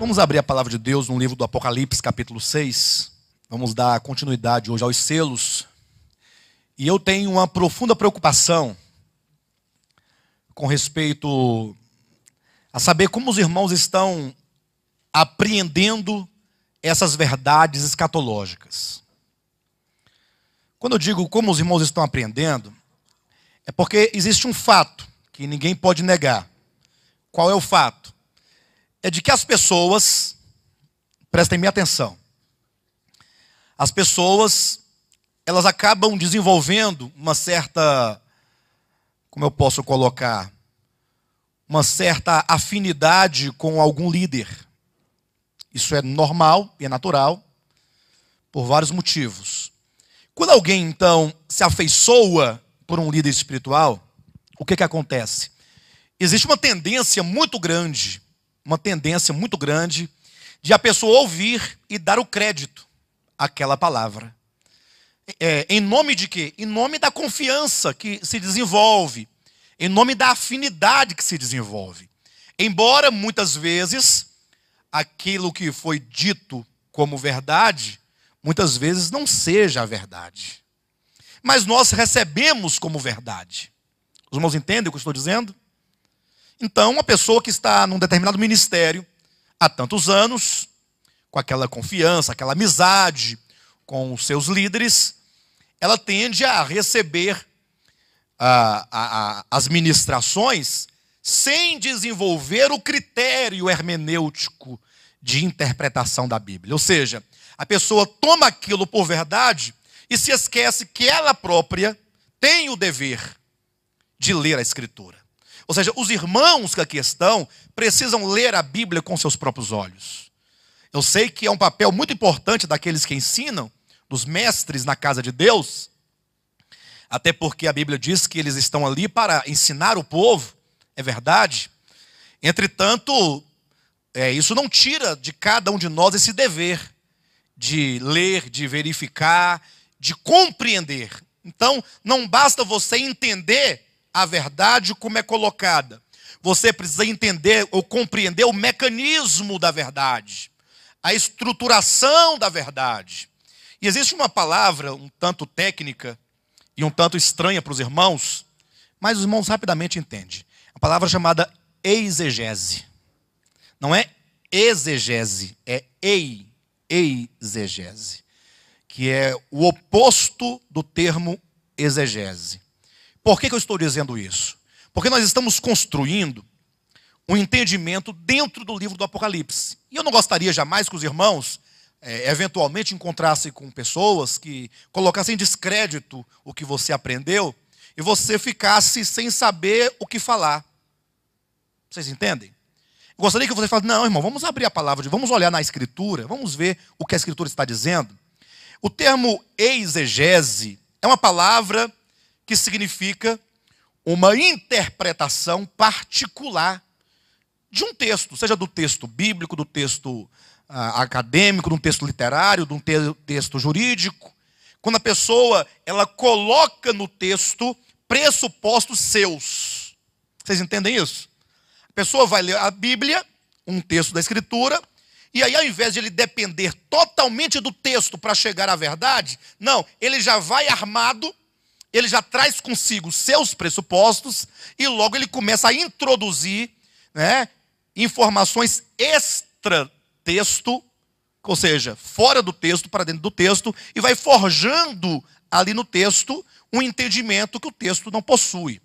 Vamos abrir a palavra de Deus no livro do Apocalipse, capítulo 6. Vamos dar continuidade hoje aos selos. E eu tenho uma profunda preocupação com respeito a saber como os irmãos estão apreendendo essas verdades escatológicas. Quando eu digo como os irmãos estão apreendendo, é porque existe um fato que ninguém pode negar. Qual é o fato? é de que as pessoas, prestem minha atenção, as pessoas, elas acabam desenvolvendo uma certa, como eu posso colocar, uma certa afinidade com algum líder. Isso é normal e é natural, por vários motivos. Quando alguém, então, se afeiçoa por um líder espiritual, o que, que acontece? Existe uma tendência muito grande uma tendência muito grande de a pessoa ouvir e dar o crédito àquela palavra. É, em nome de quê? Em nome da confiança que se desenvolve, em nome da afinidade que se desenvolve. Embora muitas vezes aquilo que foi dito como verdade, muitas vezes não seja a verdade. Mas nós recebemos como verdade. Os irmãos entendem o que eu estou dizendo? Então, uma pessoa que está num determinado ministério há tantos anos, com aquela confiança, aquela amizade com os seus líderes, ela tende a receber a, a, as ministrações sem desenvolver o critério hermenêutico de interpretação da Bíblia. Ou seja, a pessoa toma aquilo por verdade e se esquece que ela própria tem o dever de ler a Escritura. Ou seja, os irmãos que aqui estão precisam ler a Bíblia com seus próprios olhos. Eu sei que é um papel muito importante daqueles que ensinam, dos mestres na casa de Deus, até porque a Bíblia diz que eles estão ali para ensinar o povo, é verdade. Entretanto, é, isso não tira de cada um de nós esse dever de ler, de verificar, de compreender. Então, não basta você entender a verdade como é colocada. Você precisa entender ou compreender o mecanismo da verdade, a estruturação da verdade. E existe uma palavra um tanto técnica e um tanto estranha para os irmãos, mas os irmãos rapidamente entendem. A palavra chamada exegese. Não é exegese, é ei, exegese, que é o oposto do termo exegese. Por que, que eu estou dizendo isso? Porque nós estamos construindo um entendimento dentro do livro do Apocalipse. E eu não gostaria jamais que os irmãos é, eventualmente encontrassem com pessoas que colocassem em descrédito o que você aprendeu e você ficasse sem saber o que falar. Vocês entendem? Eu gostaria que você falasse, não, irmão, vamos abrir a palavra, vamos olhar na escritura, vamos ver o que a escritura está dizendo. O termo exegese é uma palavra que significa uma interpretação particular de um texto, seja do texto bíblico, do texto ah, acadêmico, de um texto literário, de um te texto jurídico. Quando a pessoa ela coloca no texto pressupostos seus. Vocês entendem isso? A pessoa vai ler a Bíblia, um texto da Escritura, e aí, ao invés de ele depender totalmente do texto para chegar à verdade, não, ele já vai armado ele já traz consigo seus pressupostos e logo ele começa a introduzir né, informações extra-texto, ou seja, fora do texto, para dentro do texto, e vai forjando ali no texto um entendimento que o texto não possui.